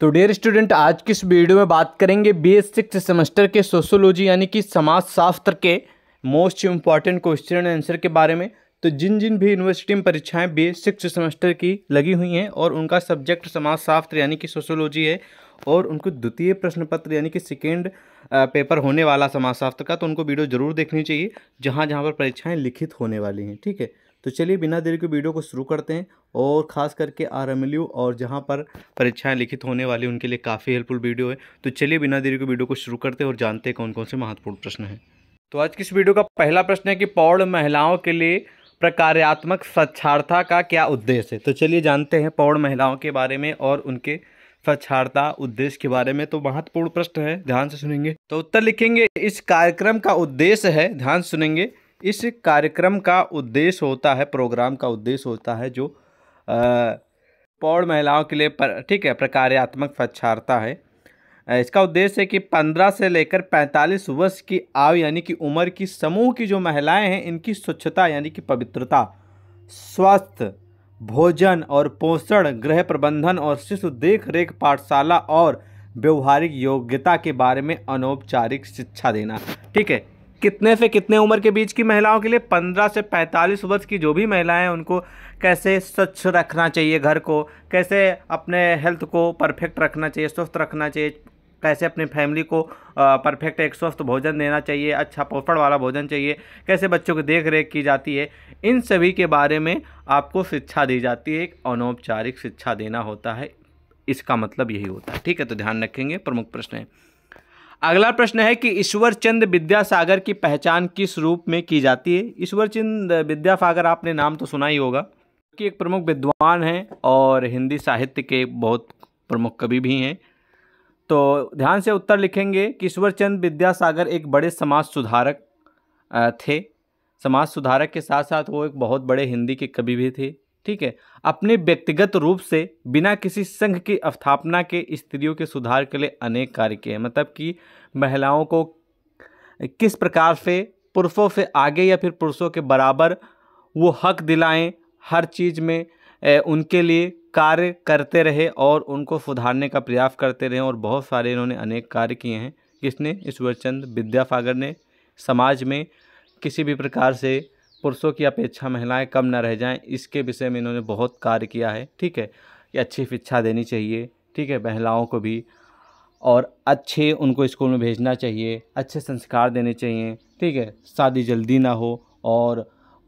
तो dear student आज की इस वीडियो में बात करेंगे बी एस सिक्स सेमेस्टर के सोशोलॉजी यानी कि समाजशास्त्र के मोस्ट इम्पॉर्टेंट क्वेश्चन आंसर के बारे में तो जिन जिन भी यूनिवर्सिटी में परीक्षाएं बी एस सिक्स सेमेस्टर की लगी हुई हैं और उनका सब्जेक्ट समाजशास्त्र यानी कि सोशोलॉजी है और उनको द्वितीय प्रश्न पत्र यानी कि सेकेंड पेपर होने वाला समाजशास्त्र का तो उनको वीडियो ज़रूर देखनी चाहिए जहाँ जहाँ पर परीक्षाएँ लिखित होने वाली हैं ठीक है तो चलिए बिना देरी के वीडियो को शुरू करते हैं और ख़ास करके आर एम और जहाँ पर परीक्षाएँ लिखित होने वाली उनके लिए काफ़ी हेल्पफुल वीडियो है तो चलिए बिना देरी के वीडियो को शुरू करते हैं और जानते हैं कौन कौन से महत्वपूर्ण प्रश्न हैं तो आज की इस वीडियो का पहला प्रश्न है कि पौड़ महिलाओं के लिए प्रकार्यात्मक स्वच्छारता का क्या उद्देश्य है तो चलिए जानते हैं पौड़ महिलाओं के बारे में और उनके स्वच्छारता उद्देश्य के बारे में तो महत्वपूर्ण प्रश्न है ध्यान से सुनेंगे तो उत्तर लिखेंगे इस कार्यक्रम का उद्देश्य है ध्यान सुनेंगे इस कार्यक्रम का उद्देश्य होता है प्रोग्राम का उद्देश्य होता है जो पौड़ महिलाओं के लिए पर ठीक है प्रकार्यात्मक साक्षरता है इसका उद्देश्य है कि 15 से लेकर 45 वर्ष की आयु यानी कि उम्र की समूह की जो महिलाएं हैं इनकी स्वच्छता यानी कि पवित्रता स्वास्थ्य भोजन और पोषण गृह प्रबंधन और शिशु देख रेख पाठशाला और व्यवहारिक योग्यता के बारे में अनौपचारिक शिक्षा देना ठीक है कितने से कितने उम्र के बीच की महिलाओं के लिए पंद्रह से पैंतालीस वर्ष की जो भी महिलाएं उनको कैसे स्वच्छ रखना चाहिए घर को कैसे अपने हेल्थ को परफेक्ट रखना चाहिए स्वस्थ रखना चाहिए कैसे अपने फैमिली को परफेक्ट एक स्वस्थ भोजन देना चाहिए अच्छा पोषण वाला भोजन चाहिए कैसे बच्चों की देख रेख की जाती है इन सभी के बारे में आपको शिक्षा दी जाती है एक अनौपचारिक शिक्षा देना होता है इसका मतलब यही होता है ठीक है तो ध्यान रखेंगे प्रमुख प्रश्न है अगला प्रश्न है कि ईश्वर चंद विद्यासागर की पहचान किस रूप में की जाती है ईश्वर चंद विद्यासागर आपने नाम तो सुना ही होगा कि एक प्रमुख विद्वान हैं और हिंदी साहित्य के बहुत प्रमुख कवि भी हैं तो ध्यान से उत्तर लिखेंगे कि ईश्वरचंद विद्यासागर एक बड़े समाज सुधारक थे समाज सुधारक के साथ साथ वो एक बहुत बड़े हिंदी के कवि भी थे ठीक है अपने व्यक्तिगत रूप से बिना किसी संघ की स्थापना के स्त्रियों के सुधार के लिए अनेक कार्य किए हैं मतलब कि महिलाओं को किस प्रकार से पुरुषों से आगे या फिर पुरुषों के बराबर वो हक दिलाएं हर चीज़ में ए, उनके लिए कार्य करते रहे और उनको सुधारने का प्रयास करते रहे और बहुत सारे इन्होंने अनेक कार्य किए हैं किसने ईश्वरचंद विद्यासागर ने समाज में किसी भी प्रकार से पुरुषों की अपेक्षा महिलाएं कम ना रह जाएं इसके विषय में इन्होंने बहुत कार्य किया है ठीक है कि अच्छी शिक्षा देनी चाहिए ठीक है महिलाओं को भी और अच्छे उनको स्कूल में भेजना चाहिए अच्छे संस्कार देने चाहिए ठीक है शादी जल्दी ना हो और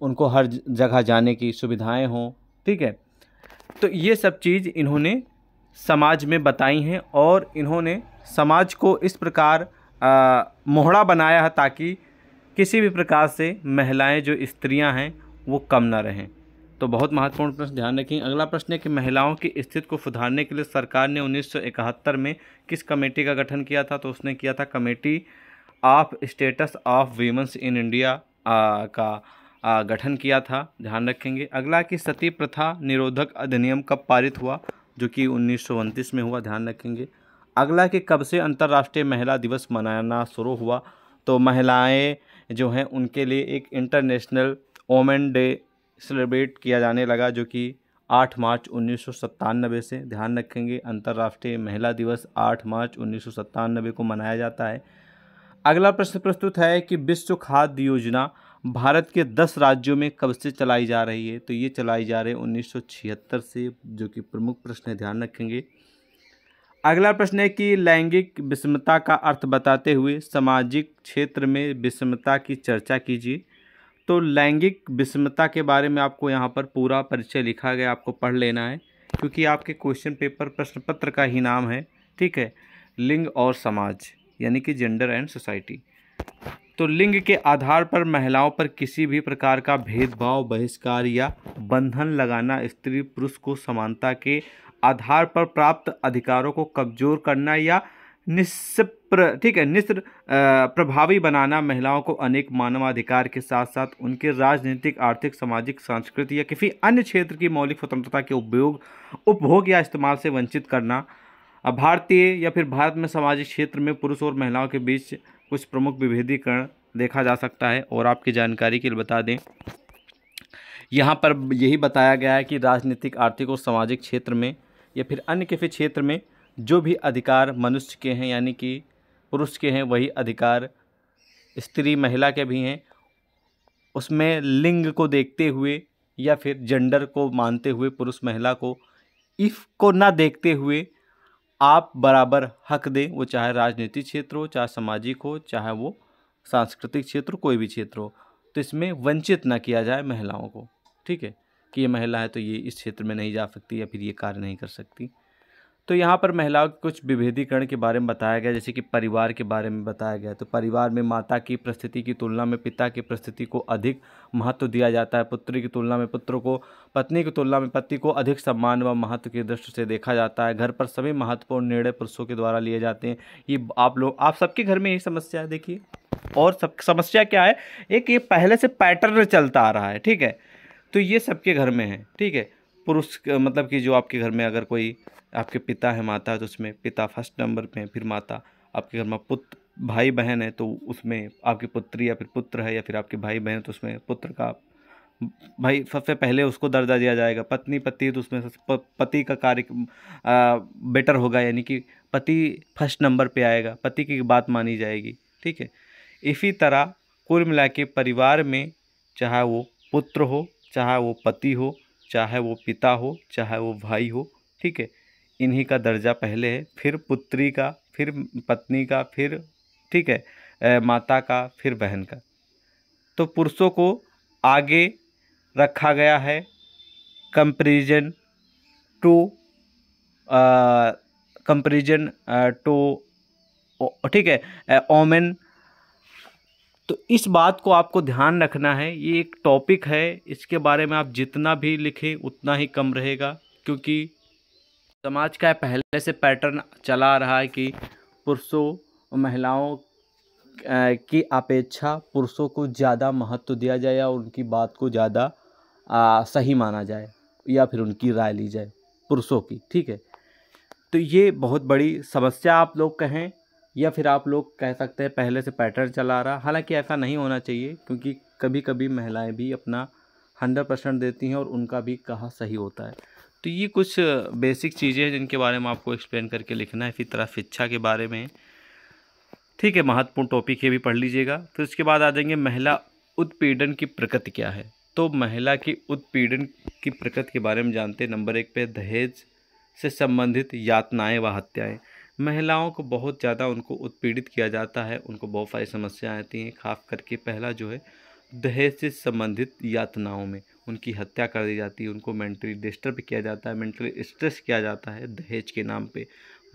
उनको हर जगह जाने की सुविधाएँ हों ठीक है तो ये सब चीज़ इन्होंने समाज में बताई हैं और इन्होंने समाज को इस प्रकार मोहड़ा बनाया है ताकि किसी भी प्रकार से महिलाएं जो स्त्रियां हैं वो कम ना रहें तो बहुत महत्वपूर्ण प्रश्न ध्यान रखें अगला प्रश्न है कि महिलाओं की स्थिति को सुधारने के लिए सरकार ने 1971 में किस कमेटी का गठन किया था तो उसने किया था committee of status of women's in India आ, का आ, गठन किया था ध्यान रखेंगे अगला कि सती प्रथा निरोधक अधिनियम कब पारित हुआ जो कि उन्नीस में हुआ ध्यान रखेंगे अगला कि कब से अंतर्राष्ट्रीय महिला दिवस मनाना शुरू हुआ तो महिलाएं जो हैं उनके लिए एक इंटरनेशनल ओमेन डे सेलिब्रेट किया जाने लगा जो कि 8 मार्च उन्नीस से ध्यान रखेंगे अंतर्राष्ट्रीय महिला दिवस 8 मार्च उन्नीस को मनाया जाता है अगला प्रश्न प्रस्तुत है कि विश्व खाद्य योजना भारत के दस राज्यों में कब से चलाई जा रही है तो ये चलाई जा रही है उन्नीस से जो कि प्रमुख प्रश्न ध्यान रखेंगे अगला प्रश्न है कि लैंगिक विषमता का अर्थ बताते हुए सामाजिक क्षेत्र में विषमता की चर्चा कीजिए तो लैंगिक विषमता के बारे में आपको यहाँ पर पूरा परिचय लिखा गया आपको पढ़ लेना है क्योंकि आपके क्वेश्चन पेपर प्रश्न पत्र का ही नाम है ठीक है लिंग और समाज यानी कि जेंडर एंड सोसाइटी तो लिंग के आधार पर महिलाओं पर किसी भी प्रकार का भेदभाव बहिष्कार या बंधन लगाना स्त्री पुरुष को समानता के आधार पर प्राप्त अधिकारों को कमज़ोर करना या निष्प्र ठीक है निस्त्र प्रभावी बनाना महिलाओं को अनेक मानवाधिकार के साथ साथ उनके राजनीतिक आर्थिक सामाजिक सांस्कृतिक या किसी अन्य क्षेत्र की मौलिक स्वतंत्रता के उपयोग उपभोग या इस्तेमाल से वंचित करना भारतीय या फिर भारत में सामाजिक क्षेत्र में पुरुष और महिलाओं के बीच कुछ प्रमुख विभेदीकरण देखा जा सकता है और आपकी जानकारी के लिए बता दें यहाँ पर यही बताया गया है कि राजनीतिक आर्थिक और सामाजिक क्षेत्र में या फिर अन्य किसी क्षेत्र में जो भी अधिकार मनुष्य के हैं यानी कि पुरुष के हैं वही अधिकार स्त्री महिला के भी हैं उसमें लिंग को देखते हुए या फिर जेंडर को मानते हुए पुरुष महिला को इफ़ को ना देखते हुए आप बराबर हक दें वो चाहे राजनीतिक क्षेत्र हो चाहे सामाजिक हो चाहे वो सांस्कृतिक क्षेत्र कोई भी क्षेत्र हो तो इसमें वंचित ना किया जाए महिलाओं को ठीक है कि ये महिला है तो ये इस क्षेत्र में नहीं जा सकती या फिर ये कार्य नहीं कर सकती तो यहाँ पर महिलाओं के कुछ विभेदीकरण के बारे में बताया गया जैसे कि परिवार के बारे में बताया गया तो परिवार में माता की परिस्थिति की तुलना में पिता की परिस्थिति को अधिक महत्व दिया जाता है पुत्री की तुलना में पुत्र को पत्नी की तुलना में पति को अधिक सम्मान व महत्व की दृष्टि से देखा जाता है घर पर सभी महत्वपूर्ण निर्णय पुरुषों के द्वारा लिए जाते हैं ये आप लोग आप सबके घर में यही समस्या है देखिए और सब समस्या क्या है एक ये पहले से पैटर्न चलता आ रहा है ठीक है तो ये सबके घर में है ठीक है पुरुष मतलब कि जो आपके घर में अगर कोई आपके पिता है माता है तो उसमें पिता फर्स्ट नंबर पे फिर माता आपके घर में पुत्र भाई बहन है तो उसमें आपकी पुत्री या फिर पुत्र है या फिर आपके भाई बहन तो उसमें पुत्र का भाई सबसे पहले उसको दर्जा दिया जाएगा पत्नी पति तो उसमें पति का कार्य बेटर होगा यानी कि पति फर्स्ट नंबर पे आएगा पति की बात मानी जाएगी ठीक है इसी तरह कुल मिला के परिवार में चाहे वो पुत्र हो चाहे वो पति हो चाहे वो पिता हो चाहे वो भाई हो ठीक है इन्हीं का दर्जा पहले है फिर पुत्री का फिर पत्नी का फिर ठीक है ए, माता का फिर बहन का तो पुरुषों को आगे रखा गया है कंपेरिजन टू कंपेरिजन टू ठीक है ओमेन तो इस बात को आपको ध्यान रखना है ये एक टॉपिक है इसके बारे में आप जितना भी लिखें उतना ही कम रहेगा क्योंकि समाज का पहले से पैटर्न चला आ रहा है कि पुरुषों महिलाओं की अपेक्षा पुरुषों को ज़्यादा महत्व दिया जाए या उनकी बात को ज़्यादा सही माना जाए या फिर उनकी राय ली जाए पुरुषों की ठीक है तो ये बहुत बड़ी समस्या आप लोग कहें या फिर आप लोग कह सकते हैं पहले से पैटर्न चला रहा हालांकि ऐसा नहीं होना चाहिए क्योंकि कभी कभी महिलाएं भी अपना हंड्रेड परसेंट देती हैं और उनका भी कहा सही होता है तो ये कुछ बेसिक चीज़ें हैं जिनके बारे में आपको एक्सप्लेन करके लिखना है इसी तरह शिक्षा के बारे में ठीक है महत्वपूर्ण टॉपिक ये भी पढ़ लीजिएगा फिर उसके बाद आ जाएंगे महिला उत्पीड़न की प्रकृति क्या है तो महिला की उत्पीड़न की प्रकृति के बारे में जानते हैं नंबर एक पे दहेज से संबंधित यातनाएं व हत्याएं महिलाओं को बहुत ज़्यादा उनको उत्पीड़ित किया जाता है उनको बहुत सारी समस्याएँ आती हैं खास करके पहला जो है दहेज से संबंधित यातनाओं में उनकी हत्या कर दी जाती है उनको मेंटली डिस्टर्ब किया जाता है मेंटली स्ट्रेस किया जाता है दहेज के नाम पे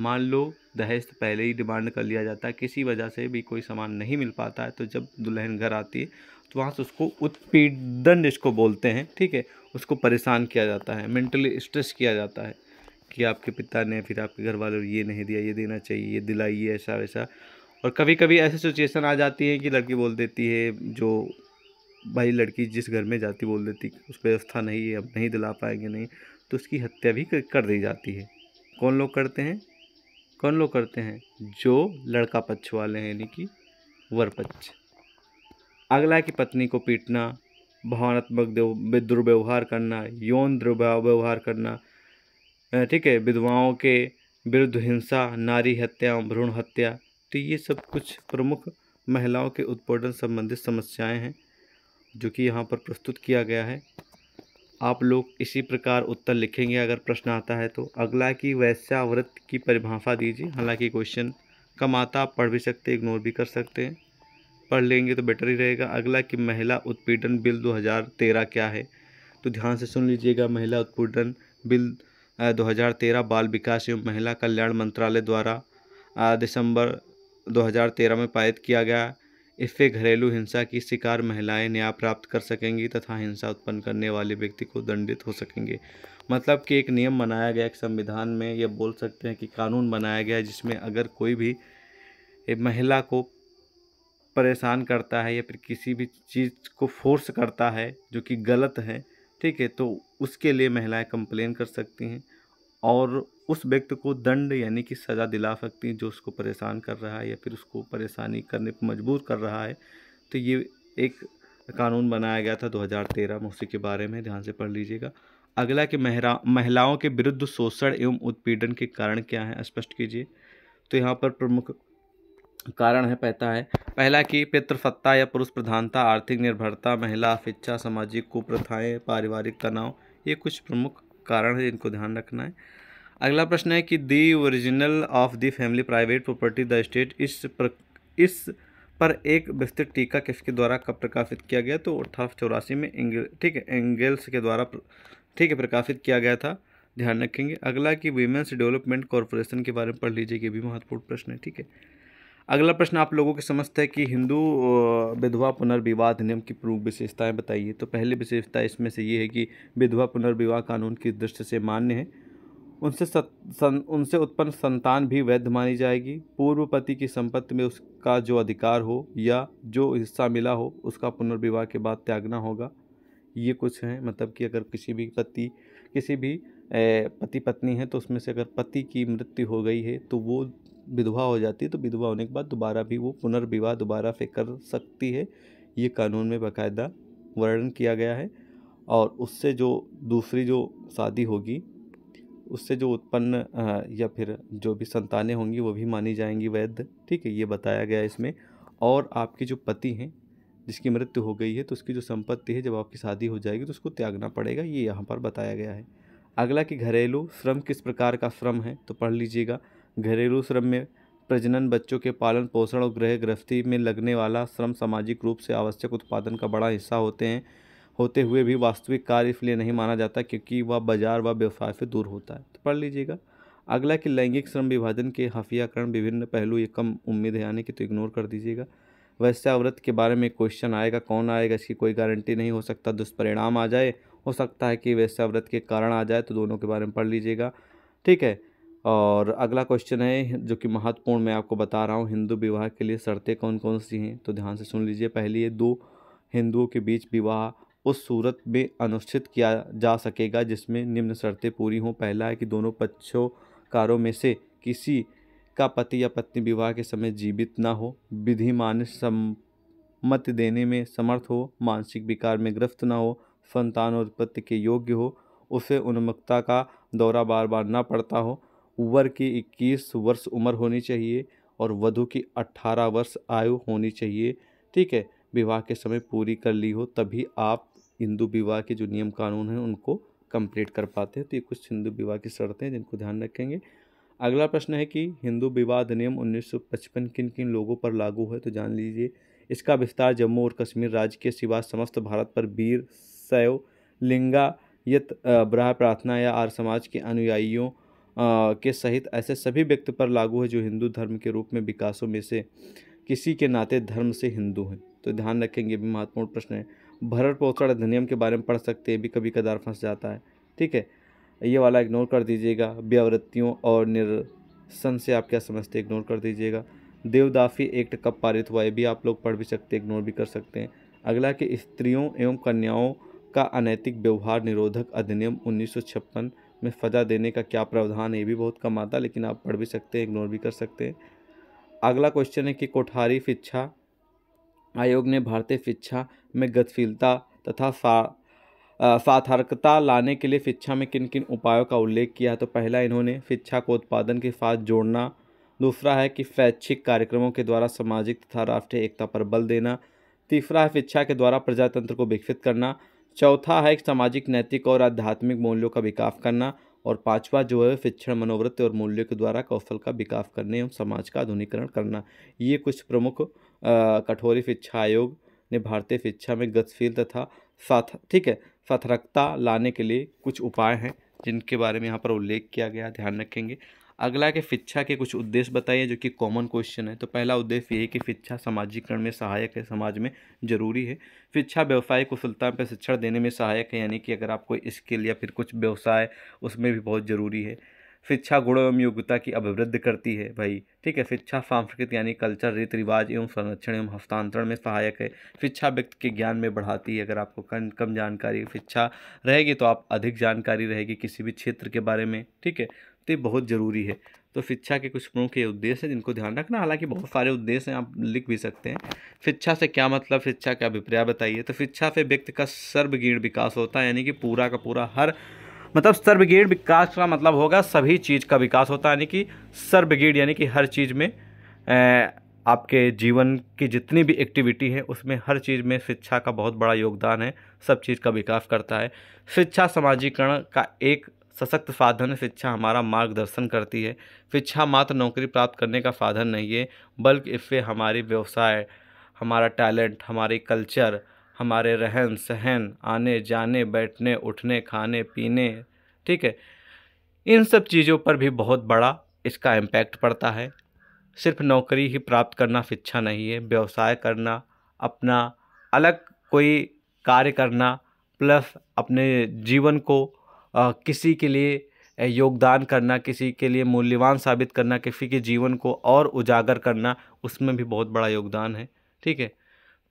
मान लो दहेज तो पहले ही डिमांड कर लिया जाता है किसी वजह से भी कोई सामान नहीं मिल पाता है तो जब दुल्हन घर आती है तो वहाँ से उसको उत्पीड़न जिसको बोलते हैं ठीक है उसको परेशान किया जाता है मेंटली स्ट्रेस किया जाता है कि आपके पिता ने फिर आपके घर वालों ये नहीं दिया ये देना चाहिए ये दिलाइए ऐसा वैसा और कभी कभी ऐसी सिचुएशन आ जाती है कि लड़की बोल देती है जो भाई लड़की जिस घर में जाती बोल देती उस व्यवस्था नहीं है अब नहीं दिला पाएंगे नहीं तो उसकी हत्या भी कर दी जाती है कौन लोग करते हैं कौन लोग करते हैं जो लड़का पक्ष वाले हैं यानी कि वर पक्ष अगला की पत्नी को पीटना भावनात्मक दुर्व्यवहार करना यौन दुर्व्यवहार करना ठीक है विधवाओं के विरुद्ध हिंसा नारी हत्या भ्रूण हत्या तो ये सब कुछ प्रमुख महिलाओं के उत्पीड़न संबंधित समस्याएं हैं जो कि यहाँ पर प्रस्तुत किया गया है आप लोग इसी प्रकार उत्तर लिखेंगे अगर प्रश्न आता है तो अगला कि वैश्यावृत्त की परिभाषा दीजिए हालांकि क्वेश्चन कम आता आप पढ़ भी सकते इग्नोर भी कर सकते हैं पढ़ लेंगे तो बेटर ही रहेगा अगला कि महिला उत्पीड़न बिल दो क्या है तो ध्यान से सुन लीजिएगा महिला उत्पीड़न बिल 2013 बाल विकास एवं महिला कल्याण मंत्रालय द्वारा दिसंबर 2013 में पारित किया गया इससे घरेलू हिंसा की शिकार महिलाएं न्याय प्राप्त कर सकेंगी तथा हिंसा उत्पन्न करने वाले व्यक्ति को दंडित हो सकेंगे मतलब कि एक नियम बनाया गया एक संविधान में यह बोल सकते हैं कि कानून बनाया गया जिसमें अगर कोई भी महिला को परेशान करता है या फिर किसी भी चीज़ को फोर्स करता है जो कि गलत है ठीक है तो उसके लिए महिलाएं कंप्लेन कर सकती हैं और उस व्यक्ति को दंड यानी कि सज़ा दिला सकती हैं जो उसको परेशान कर रहा है या फिर उसको परेशानी करने पर मजबूर कर रहा है तो ये एक कानून बनाया गया था 2013 में उसी के बारे में ध्यान से पढ़ लीजिएगा अगला कि महिला महिलाओं के विरुद्ध शोषण एवं उत्पीड़न के कारण क्या हैं स्पष्ट कीजिए तो यहाँ पर प्रमुख कारण है पहता है पहला कि पितृसत्ता या पुरुष प्रधानता आर्थिक निर्भरता महिला अपेक्षा सामाजिक कुप्रथाएँ पारिवारिक तनाव ये कुछ प्रमुख कारण है जिनको ध्यान रखना है अगला प्रश्न है कि the original of the family private property the state इस पर इस पर एक विस्तृत टीका किसके द्वारा कब प्रकाशित किया गया तो अठारह चौरासी में एंगल ठीक है एंगल्स के द्वारा ठीक है प्रकाशित किया गया था ध्यान रखेंगे अगला कि वीमेंस डेवलपमेंट कॉरपोरेशन के बारे में पढ़ लीजिए ये भी महत्वपूर्ण प्रश्न है ठीक है अगला प्रश्न आप लोगों के समझते हैं कि हिंदू विधवा पुनर्विवाह अधिनियम की प्रमुख विशेषताएं बताइए तो पहली विशेषता इसमें से ये है कि विधवा पुनर्विवाह कानून की दृष्टि से मान्य है उनसे सत, सन, उनसे उत्पन्न संतान भी वैध मानी जाएगी पूर्व पति की संपत्ति में उसका जो अधिकार हो या जो हिस्सा मिला हो उसका पुनर्विवाह के बाद त्यागना होगा ये कुछ हैं मतलब कि अगर किसी भी पति किसी भी पति पत्नी है तो उसमें से अगर पति की मृत्यु हो गई है तो वो विधवा हो जाती है तो विधवा होने के बाद दोबारा भी वो पुनर्विवाह दोबारा फिर कर सकती है ये कानून में बाकायदा वर्णन किया गया है और उससे जो दूसरी जो शादी होगी उससे जो उत्पन्न या फिर जो भी संतानें होंगी वो भी मानी जाएंगी वैध ठीक है ये बताया गया इसमें और आपके जो पति हैं जिसकी मृत्यु हो गई है तो उसकी जो संपत्ति है जब आपकी शादी हो जाएगी तो उसको त्यागना पड़ेगा ये यहाँ पर बताया गया है अगला कि घरेलू श्रम किस प्रकार का श्रम है तो पढ़ लीजिएगा घरेलू श्रम में प्रजनन बच्चों के पालन पोषण और गृह गृहस्थी में लगने वाला श्रम सामाजिक रूप से आवश्यक उत्पादन का बड़ा हिस्सा होते हैं होते हुए भी वास्तविक कार्य इसलिए नहीं माना जाता क्योंकि वह बाजार व व्यवसाय से दूर होता है तो पढ़ लीजिएगा अगला कि लैंगिक श्रम विभाजन के हफियाकरण विभिन्न पहलू ये कम उम्मीद है आने की तो इग्नोर कर दीजिएगा वैश्यावृत के बारे में क्वेश्चन आएगा कौन आएगा इसकी कोई गारंटी नहीं हो सकता दुष्परिणाम आ जाए हो सकता है कि व्रत के कारण आ जाए तो दोनों के बारे में पढ़ लीजिएगा ठीक है और अगला क्वेश्चन है जो कि महत्वपूर्ण मैं आपको बता रहा हूँ हिंदू विवाह के लिए शर्तें कौन कौन सी हैं तो ध्यान से सुन लीजिए पहली ये दो हिंदुओं के बीच विवाह उस सूरत में अनुष्ठित किया जा सकेगा जिसमें निम्न शर्तें पूरी हों पहला है कि दोनों पक्षोकारों में से किसी का पति या पत्नी विवाह के समय जीवित ना हो विधि मान्य सम्मत देने में समर्थ हो मानसिक विकार में ग्रस्त ना हो संतान उत्पत्ति के योग्य हो उसे उन्मुक्ता का दौरा बार बार ना पड़ता हो वर की इक्कीस वर्ष उम्र होनी चाहिए और वधु की अट्ठारह वर्ष आयु होनी चाहिए ठीक है विवाह के समय पूरी कर ली हो तभी आप हिंदू विवाह के जो नियम कानून हैं उनको कंप्लीट कर पाते हैं तो ये कुछ हिंदू विवाह की शर्तें जिनको ध्यान रखेंगे अगला प्रश्न है कि हिंदू विवाह अधिनियम 1955 किन किन लोगों पर लागू है तो जान लीजिए इसका विस्तार जम्मू और कश्मीर राज्य के सिवा समस्त भारत पर वीर सयो लिंगा यत ब्रह प्रार्थना या आर समाज के अनुयायियों के सहित ऐसे सभी व्यक्ति पर लागू है जो हिंदू धर्म के रूप में विकासों में से किसी के नाते धर्म से हिंदू हैं तो ध्यान रखेंगे भी महत्वपूर्ण प्रश्न है भरण पोषण अधिनियम के बारे में पढ़ सकते हैं भी कभी कदार फंस जाता है ठीक है ये वाला इग्नोर कर दीजिएगा व्यावृत्तियों और निरसन से आप क्या समझते हैं इग्नोर कर दीजिएगा देवदाफी एक्ट कब पारित हुआ है भी आप लोग पढ़ भी सकते हैं इग्नोर भी कर सकते हैं अगला कि स्त्रियों एवं कन्याओं का अनैतिक व्यवहार निरोधक अधिनियम उन्नीस में फ़जा देने का क्या प्रावधान है ये भी बहुत कम आता लेकिन आप पढ़ भी सकते हैं इग्नोर भी कर सकते हैं अगला क्वेश्चन है कि कोठारी शिक्षा आयोग ने भारतीय शिक्षा में गतिशीलता तथा सार्थकता लाने के लिए शिक्षा में किन किन उपायों का उल्लेख किया तो पहला इन्होंने शिक्षा को उत्पादन के साथ जोड़ना दूसरा है कि स्वैच्छिक कार्यक्रमों के द्वारा सामाजिक तथा राष्ट्रीय एकता पर बल देना तीसरा है शिक्षा के द्वारा प्रजातंत्र को विकसित करना चौथा है सामाजिक नैतिक और आध्यात्मिक मूल्यों का विकास करना और पांचवा जो है शिक्षण मनोवृत्ति और मूल्यों के द्वारा कौशल का विकास करने एवं समाज का आधुनिकरण करना ये कुछ प्रमुख कठोरी शिक्षा आयोग ने भारतीय शिक्षा में गतिशील तथा साथ ठीक है सतर्कता लाने के लिए कुछ उपाय हैं जिनके बारे में यहाँ पर उल्लेख किया गया ध्यान रखेंगे अगला के शिक्षा के कुछ उद्देश्य बताइए जो कि कॉमन क्वेश्चन है तो पहला उद्देश्य यही कि शिक्षा सामाजिकरण में सहायक है समाज में जरूरी है शिक्षा व्यवसाय कुशलता पर शिक्षण देने में सहायक है यानी कि अगर आपको स्किल या फिर कुछ व्यवसाय उसमें भी बहुत ज़रूरी है शिक्षा गुण एवं योग्यता की अभिवृद्धि करती है भाई ठीक है शिक्षा सांस्कृतिक यानी कल्चर रीति रिवाज एवं संरक्षण एवं हस्तांतरण में सहायक है शिक्षा व्यक्ति के ज्ञान में बढ़ाती है अगर आपको कम कम जानकारी शिक्षा रहेगी तो आप अधिक जानकारी रहेगी किसी भी क्षेत्र के बारे में ठीक है तो ये बहुत ज़रूरी है तो शिक्षा के कुछ प्रमुख ये उद्देश्य हैं जिनको ध्यान रखना हालांकि बहुत सारे उद्देश्य हैं आप लिख भी सकते हैं शिक्षा से क्या मतलब शिक्षा का अभिप्राय बताइए तो शिक्षा से व्यक्ति का सर्वगीण विकास होता है यानी कि पूरा का पूरा हर मतलब सर्वगीण विकास का मतलब होगा सभी चीज़ का विकास होता है यानी कि सर्वगीण यानी कि हर चीज़ में आपके जीवन की जितनी भी एक्टिविटी है उसमें हर चीज़ में शिक्षा का बहुत बड़ा योगदान है सब चीज़ का विकास करता है शिक्षा समाजीकरण का एक सशक्त साधन शिक्षा हमारा मार्गदर्शन करती है शिक्षा मात्र नौकरी प्राप्त करने का साधन नहीं है बल्कि इससे हमारे व्यवसाय हमारा टैलेंट हमारे कल्चर हमारे रहन सहन आने जाने बैठने उठने खाने पीने ठीक है इन सब चीज़ों पर भी बहुत बड़ा इसका इम्पैक्ट पड़ता है सिर्फ नौकरी ही प्राप्त करना शिक्षा नहीं है व्यवसाय करना अपना अलग कोई कार्य करना प्लस अपने जीवन को किसी के लिए योगदान करना किसी के लिए मूल्यवान साबित करना किसी के जीवन को और उजागर करना उसमें भी बहुत बड़ा योगदान है ठीक है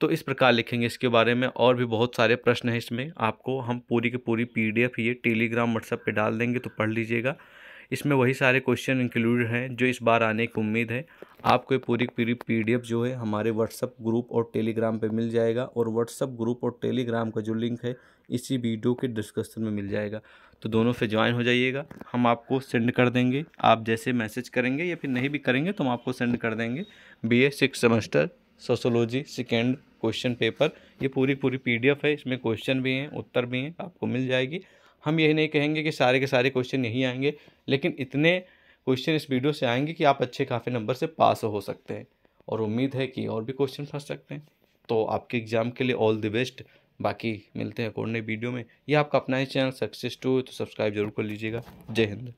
तो इस प्रकार लिखेंगे इसके बारे में और भी बहुत सारे प्रश्न हैं इसमें आपको हम पूरी की पूरी पीडीएफ ये टेलीग्राम व्हाट्सएप पे डाल देंगे तो पढ़ लीजिएगा इसमें वही सारे क्वेश्चन इंक्लूड हैं जो इस बार आने की उम्मीद है आपको पूरी पूरी पीडीएफ जो है हमारे व्हाट्सअप ग्रुप और टेलीग्राम पर मिल जाएगा और व्हाट्सअप ग्रुप और टेलीग्राम का जो लिंक है इसी वीडियो के डिस्कशन में मिल जाएगा तो दोनों से ज्वाइन हो जाइएगा हम आपको सेंड कर देंगे आप जैसे मैसेज करेंगे या फिर नहीं भी करेंगे तो हम आपको सेंड कर देंगे B A six semester sociology second question paper ये पूरी पूरी पीडीएफ है इसमें क्वेश्चन भी हैं उत्तर भी हैं आपको मिल जाएगी हम यही नहीं कहेंगे कि सारे के सारे क्वेश्चन यही आएंगे लेकिन इतने क्वेश्चन इस वीडियो से आएंगे कि आप अच्छे काफ़ी नंबर से पास हो सकते हैं और उम्मीद है कि और भी क्वेश्चन फंस सकते हैं तो आपके एग्ज़ाम के लिए ऑल द बेस्ट बाकी मिलते हैं कोड नई वीडियो में यह आपका अपना ही चैनल सक्सेस टू तो सब्सक्राइब जरूर कर लीजिएगा जय हिंद